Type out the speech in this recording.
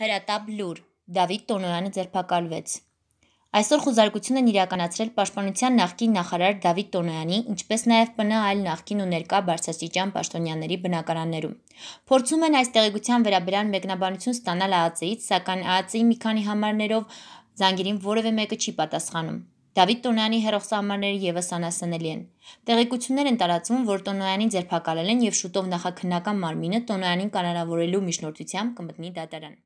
հրատապ լուր Դավիթ Տոնոյանը ձերբակալվեց։ Այսօր խուզարկությունն են իրականացրել Պաշտպանության նախկին նախարար Դավիթ Տոնոյանի, ինչպես նաև ՊՆ այլ նախկին ու ներկա բարձրաստիճան պաշտոնյաների բնակարաններում։ Փորձում են այս տեղեկության վերաբերան մեկնաբանություն ստանալ ԱԱԾ-ից, սակայն ԱԱԾ-ի մի քանի համարներով զանգերին որևէ մեկը չի պատասխանում։ Դավիթ Տոնոյանի հերոսահամարները ևս անասանելի են։ Տեղեկություններ են տարածվում, որ Տոնոյանին ձերբակալել են եւ շուտով նախաքննական մարմինը Տոնոյանին կալանավորելու միջնորդությամբ կմտնի դատարան։